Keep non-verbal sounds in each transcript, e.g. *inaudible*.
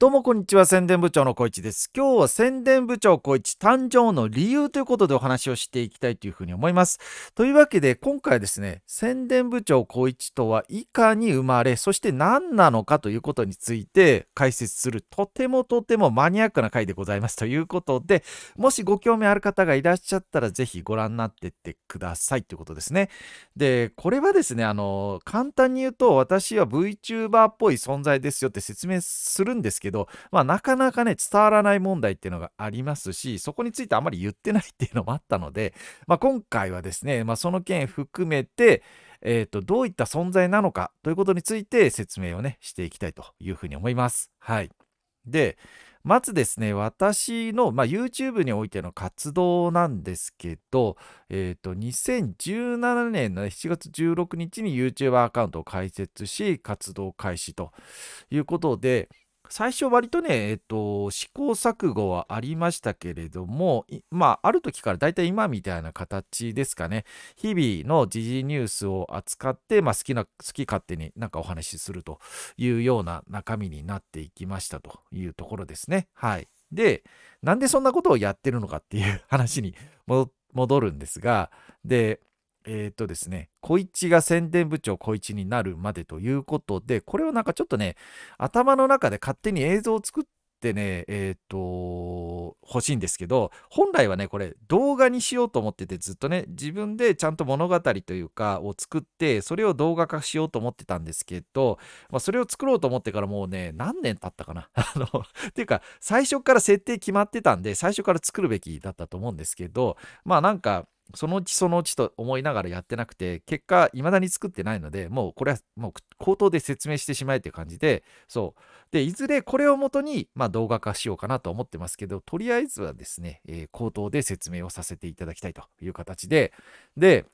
どうもこんにちは宣伝部長の小市です今日は宣伝部長小市誕生の理由ということでお話をしていきたいというふうに思いますというわけで今回ですね宣伝部長小市とはいかに生まれそして何なのかということについて解説するとてもとてもマニアックな回でございますということでもしご興味ある方がいらっしゃったらぜひご覧になってってくださいということですねでこれはですねあの簡単に言うと私は VTuber っぽい存在ですよって説明するんですけどけど、まあ、なかなかね、伝わらない問題っていうのがありますし、そこについてあまり言ってないっていうのもあったので、まあ、今回はですね、まあ、その件含めて、えー、と、どういった存在なのかということについて説明をね、していきたいというふうに思います。はい。で、まずですね、私の、まあ、YouTube においての活動なんですけど、えっ、ー、と、2017年の7月16日に YouTuber アカウントを開設し、活動開始ということで、最初割とね、えっと、試行錯誤はありましたけれども、まあ、ある時からだいたい今みたいな形ですかね。日々の時事ニュースを扱って、まあ、好きな、好き勝手になんかお話しするというような中身になっていきましたというところですね。はい。で、なんでそんなことをやってるのかっていう話に戻るんですが、で、えっ、ー、とですね、小市が宣伝部長小市になるまでということで、これをなんかちょっとね、頭の中で勝手に映像を作ってね、えっ、ー、と、欲しいんですけど、本来はね、これ動画にしようと思ってて、ずっとね、自分でちゃんと物語というか、を作って、それを動画化しようと思ってたんですけど、まあ、それを作ろうと思ってからもうね、何年経ったかな。*laughs* あの、っていうか、最初から設定決まってたんで、最初から作るべきだったと思うんですけど、まあなんか、そのうちそのうちと思いながらやってなくて、結果、未だに作ってないので、もうこれはもう口頭で説明してしまえという感じで、そう。で、いずれこれをもとに、まあ、動画化しようかなと思ってますけど、とりあえずはですね、えー、口頭で説明をさせていただきたいという形で、で、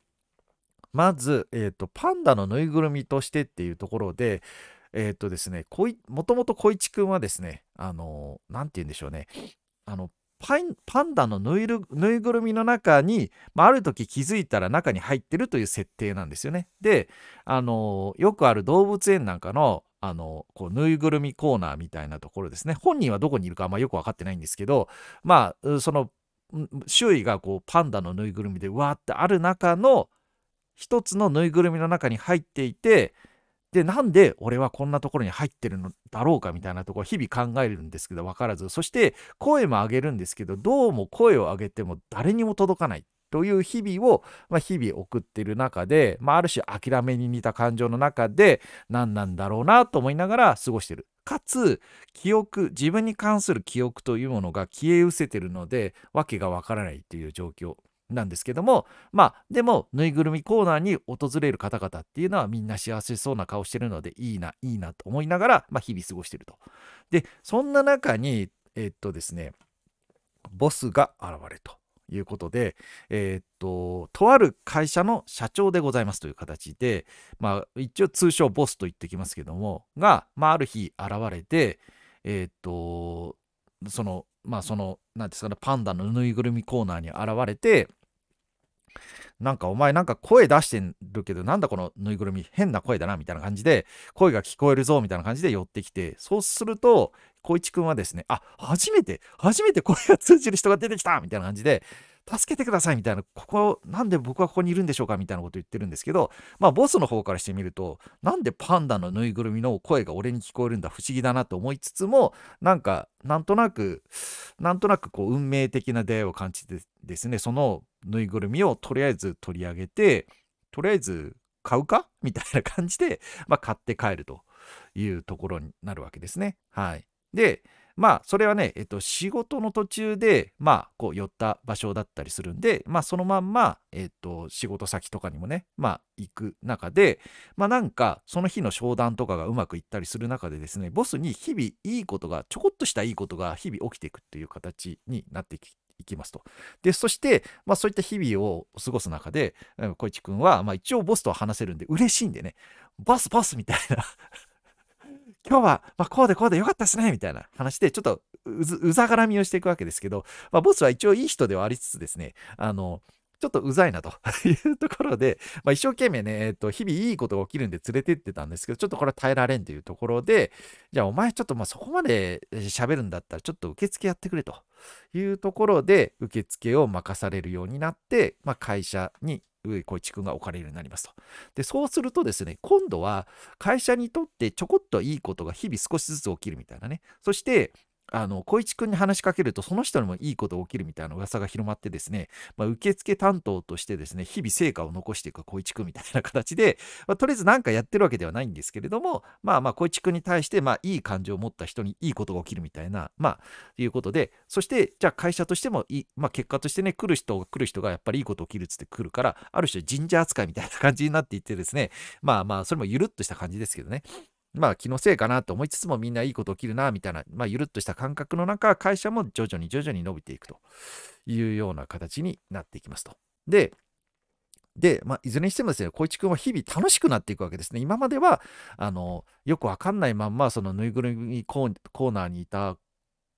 まず、えっ、ー、と、パンダのぬいぐるみとしてっていうところで、えっ、ー、とですね、もともと小一くんはですね、あのー、なんて言うんでしょうね、あの、パンダのぬいぐるみの中に、まああ、る時気づいたら中に入ってるという設定なんですよね。で、あのよくある動物園なんかのあのこうぬいぐるみコーナーみたいなところですね本人はどこにいるかあんまよく分かってないんですけどまあその周囲がこうパンダのぬいぐるみでわーってある中の一つのぬいぐるみの中に入っていてでなんで俺はこんなところに入ってるのだろうかみたいなところ日々考えるんですけど分からずそして声も上げるんですけどどうも声を上げても誰にも届かないという日々を、まあ、日々送ってる中で、まあ、ある種諦めに似た感情の中で何なんだろうなと思いながら過ごしてる。かつ記憶自分に関する記憶というものが消え失せてるので訳がわからないという状況なんですけどもまあでもぬいぐるみコーナーに訪れる方々っていうのはみんな幸せそうな顔してるのでいいないいなと思いながら、まあ、日々過ごしてると。でそんな中にえー、っとですねボスが現れということで、えー、っととある会社の社長でございますという形で、まあ、一応通称ボスと言ってきますけどもが、まあ、ある日現れてえー、っとそのまあその何ですかねパンダのぬいぐるみコーナーに現れてなんかお前なんか声出してるけど、なんだこのぬいぐるみ、変な声だな、みたいな感じで、声が聞こえるぞ、みたいな感じで寄ってきて、そうすると、光一くんはですね、あ、初めて、初めて声が通じる人が出てきたみたいな感じで、助けてくださいみたいな、ここ、なんで僕はここにいるんでしょうかみたいなこと言ってるんですけど、まあ、ボスの方からしてみると、なんでパンダのぬいぐるみの声が俺に聞こえるんだ、不思議だなと思いつつも、なんか、なんとなく、なんとなくこう運命的な出会いを感じてですね、そのぬいぐるみをとりあえず取り上げて、とりあえず買うか *laughs* みたいな感じで、まあ、買って帰るというところになるわけですね。はい。で、まあそれはね、えっと、仕事の途中で、まあ、こう寄った場所だったりするんで、まあ、そのまんま、えっと、仕事先とかにもね、まあ、行く中で、まあ、なんかその日の商談とかがうまくいったりする中でですねボスに日々いいことがちょこっとしたいいことが日々起きていくっていう形になってきいきますと。で、そして、まあそういった日々を過ごす中で、小市君は、まあ一応ボスとは話せるんで嬉しいんでね、バスバスみたいな今日は、まあ、こうでこうでよかったですねみたいな話で、ちょっとうざがらみをしていくわけですけど、まあ、ボスは一応いい人ではありつつですね、あの、ちょっとうざいなというところで、まあ、一生懸命ね、えっと、日々いいことが起きるんで連れてってたんですけど、ちょっとこれは耐えられんというところで、じゃあお前ちょっとまあそこまで喋るんだったら、ちょっと受付やってくれというところで、受付を任されるようになって、まあ、会社に上井一君が置かれるようになりますと。で、そうするとですね、今度は会社にとってちょこっといいことが日々少しずつ起きるみたいなね。そして、あの、小一くんに話しかけると、その人にもいいことが起きるみたいな噂が広まってですね、まあ、受付担当としてですね、日々成果を残していく小一くんみたいな形で、まあ、とりあえず何かやってるわけではないんですけれども、まあまあ、小一くんに対して、まあ、いい感情を持った人にいいことが起きるみたいな、まあ、いうことで、そして、じゃあ会社としてもいい、まあ、結果としてね、来る人が来る人がやっぱりいいこと起きるっつって来るから、ある種神社扱いみたいな感じになっていってですね、まあまあ、それもゆるっとした感じですけどね、まあ気のせいかなと思いつつもみんないいこと起きるなみたいな、まあ、ゆるっとした感覚の中、会社も徐々に徐々に伸びていくというような形になっていきますと。で、で、まあ、いずれにしてもですね、小一くんは日々楽しくなっていくわけですね。今までは、あの、よくわかんないまんま、そのぬいぐるみコーナーにいた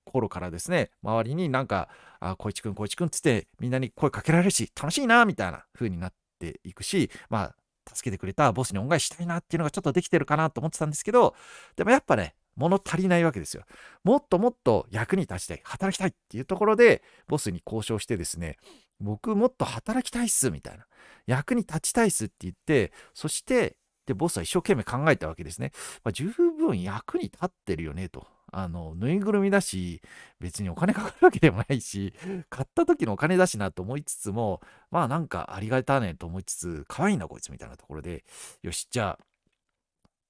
頃からですね、周りになんか、あ、光一くん、光一くんつってみんなに声かけられるし、楽しいな、みたいな風になっていくし、まあ、助けてくれたボスに恩返ししたいなっていうのがちょっとできてるかなと思ってたんですけど、でもやっぱね、物足りないわけですよ。もっともっと役に立ちたい、働きたいっていうところで、ボスに交渉してですね、僕もっと働きたいっす、みたいな。役に立ちたいっすって言って、そして、で、ボスは一生懸命考えたわけですね。まあ、十分役に立ってるよね、と。あの、ぬいぐるみだし、別にお金かかるわけでもないし、買った時のお金だしなと思いつつも、まあなんかありがたねと思いつつ、可愛いなこいつみたいなところで、よし、じゃあ、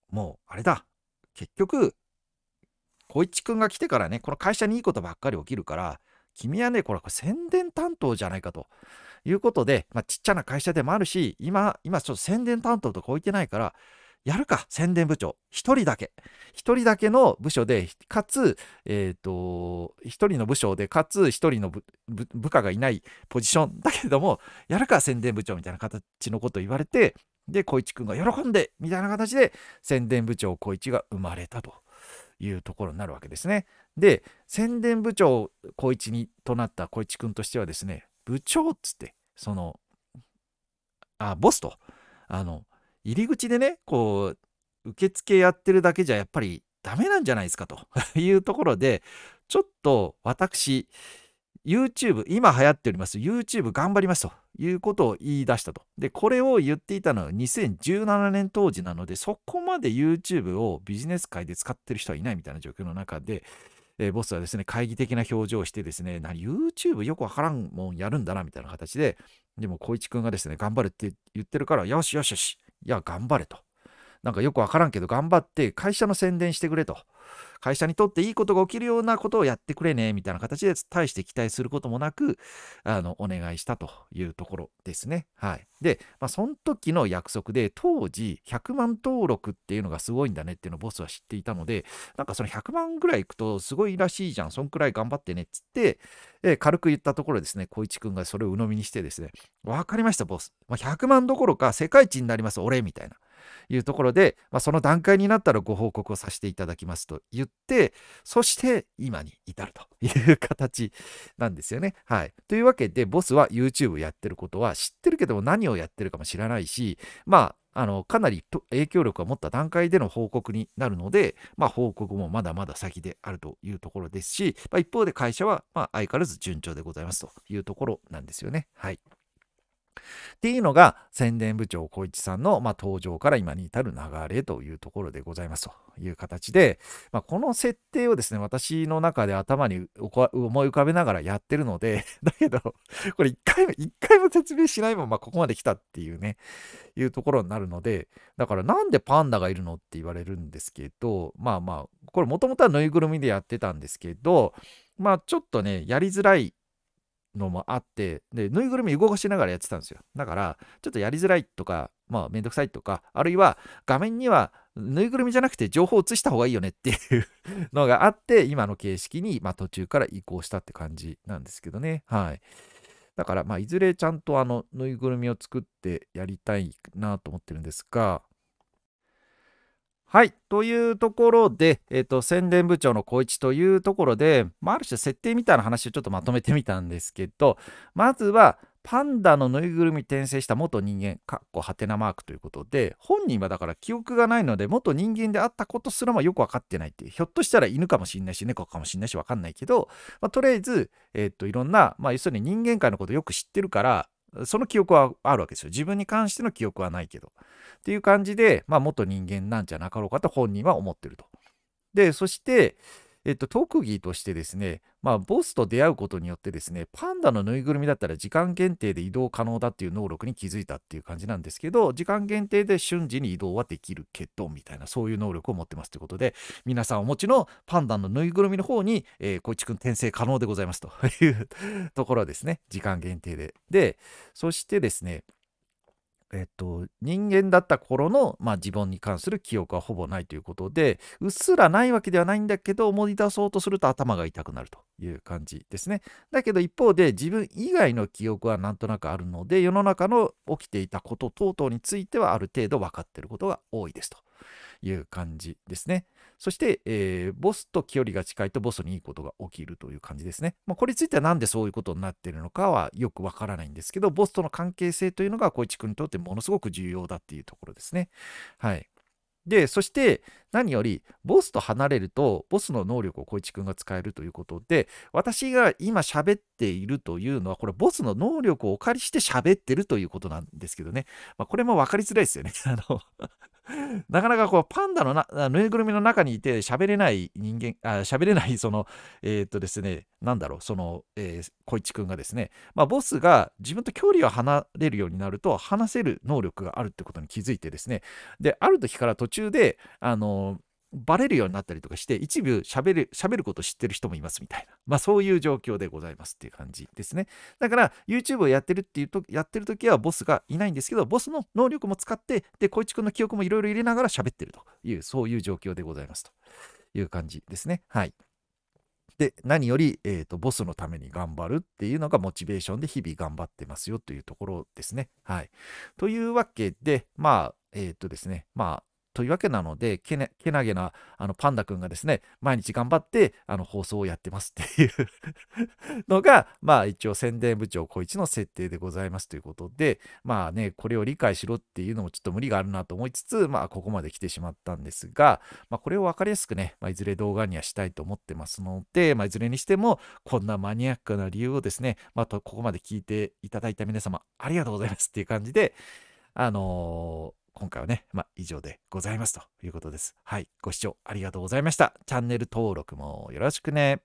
もうあれだ。結局、光一くんが来てからね、この会社にいいことばっかり起きるから、君はね、これこれ宣伝担当じゃないかということで、まあ、ちっちゃな会社でもあるし、今、今ちょっと宣伝担当とか置いてないから、やるか、宣伝部長。一人だけ。一人だけの部署で、かつ、えっ、ー、と、一人の部署で、かつ一人の部下がいないポジションだけれども、やるか、宣伝部長みたいな形のことを言われて、で、小市くんが喜んで、みたいな形で、宣伝部長小市が生まれたというところになるわけですね。で、宣伝部長小市にとなった小市くんとしてはですね、部長っつって、その、あ、ボスと、あの、入り口でね、こう、受付やってるだけじゃやっぱりダメなんじゃないですかと *laughs* いうところで、ちょっと私、YouTube、今流行っております YouTube 頑張りますということを言い出したと。で、これを言っていたのは2017年当時なので、そこまで YouTube をビジネス界で使ってる人はいないみたいな状況の中で、えー、ボスはですね、懐疑的な表情をしてですね、何 YouTube よくわからんもんやるんだなみたいな形で、でも、光一くんがですね、頑張るって言ってるから、よしよしよし、いや、頑張れと。なんかよくわからんけど、頑張って会社の宣伝してくれと。会社にとっていいことが起きるようなことをやってくれね、みたいな形で対して期待することもなく、あの、お願いしたというところですね。はい。で、まあ、その時の約束で、当時、100万登録っていうのがすごいんだねっていうのをボスは知っていたので、なんかその100万ぐらいいくとすごいらしいじゃん、そんくらい頑張ってねっつって、えー、軽く言ったところですね、光一くんがそれを鵜呑みにしてですね、わかりました、ボス。まあ、100万どころか世界一になります、俺、みたいな。いうところで、まあ、その段階になったらご報告をさせていただきますと言って、そして今に至るという形なんですよね。はい。というわけで、ボスは YouTube やってることは知ってるけども何をやってるかも知らないし、まあ、あのかなり影響力を持った段階での報告になるので、まあ、報告もまだまだ先であるというところですし、まあ、一方で会社はまあ相変わらず順調でございますというところなんですよね。はいっていうのが宣伝部長小一さんの、まあ、登場から今に至る流れというところでございますという形で、まあ、この設定をですね私の中で頭に思い浮かべながらやってるので *laughs* だけどこれ一回も一回も説明しないままここまで来たっていうねいうところになるのでだからなんでパンダがいるのって言われるんですけどまあまあこれもともとはぬいぐるみでやってたんですけどまあちょっとねやりづらいのもあってでぬいぐるみ動かしながらやってたんですよだからちょっとやりづらいとかまあめんどくさいとかあるいは画面にはぬいぐるみじゃなくて情報を移した方がいいよねっていうのがあって今の形式に、まあ、途中から移行したって感じなんですけどねはいだからまあいずれちゃんとあのぬいぐるみを作ってやりたいなと思ってるんですがはい。というところで、えっ、ー、と、宣伝部長の小一というところで、まあ、ある種設定みたいな話をちょっとまとめてみたんですけど、まずは、パンダのぬいぐるみ転生した元人間、かっこはてなマークということで、本人はだから記憶がないので、元人間であったことすらもよく分かってないっていう、ひょっとしたら犬かもしんないし、猫かもしんないし、わかんないけど、まあ、とりあえず、えっ、ー、と、いろんな、まあ、要するに人間界のことよく知ってるから、その記憶はあるわけですよ。自分に関しての記憶はないけど。っていう感じで、まあ、元人間なんじゃなかろうかと本人は思ってると。で、そして、えっと、特技としてですね、まあ、ボスと出会うことによってですね、パンダのぬいぐるみだったら時間限定で移動可能だっていう能力に気づいたっていう感じなんですけど、時間限定で瞬時に移動はできるけど、みたいな、そういう能力を持ってますということで、皆さんお持ちのパンダのぬいぐるみの方に、えー、小一くん転生可能でございますというところですね、時間限定で。で、そしてですね、えっと、人間だった頃の、まあ、自分に関する記憶はほぼないということで、うっすらないわけではないんだけど、思い出そうとすると頭が痛くなるという感じですね。だけど一方で、自分以外の記憶はなんとなくあるので、世の中の起きていたこと等々についてはある程度分かっていることが多いですと。いう感じですね。そして、えー、ボスと距離が近いとボスにいいことが起きるという感じですね。まあ、これについてはなんでそういうことになっているのかはよくわからないんですけど、ボスとの関係性というのが小市君にとってものすごく重要だっていうところですね。はい。で、そして、何よりボスと離れるとボスの能力を小一くんが使えるということで私が今喋っているというのはこれボスの能力をお借りして喋ってるということなんですけどね、まあ、これも分かりづらいですよね。*laughs* あのなかなかこうパンダのなぬいぐるみの中にいて喋れない人間あ喋れないそのえー、っとですねなんだろうその、えー、小一くんがですね、まあ、ボスが自分と距離を離れるようになると話せる能力があるってことに気づいてですねである時から途中であのバレるようになったりとかして、一部喋る、喋ること知ってる人もいますみたいな。まあそういう状況でございますっていう感じですね。だから YouTube をやってるっていうと、やってる時はボスがいないんですけど、ボスの能力も使って、で、光一くんの記憶もいろいろ入れながら喋ってるという、そういう状況でございますという感じですね。はい。で、何より、えっ、ー、と、ボスのために頑張るっていうのがモチベーションで日々頑張ってますよというところですね。はい。というわけで、まあ、えっ、ー、とですね、まあ、というわけなので、けなけなげなあのパンダくんがですね、毎日頑張ってあの放送をやってますっていうのが、*laughs* まあ一応宣伝部長小一の設定でございますということで、まあね、これを理解しろっていうのもちょっと無理があるなと思いつつ、まあここまで来てしまったんですが、まあこれを分かりやすくね、まあ、いずれ動画にはしたいと思ってますので、まあいずれにしても、こんなマニアックな理由をですね、まあとここまで聞いていただいた皆様、ありがとうございますっていう感じで、あのー今回はね、まあ、以上でございますということです。はい。ご視聴ありがとうございました。チャンネル登録もよろしくね。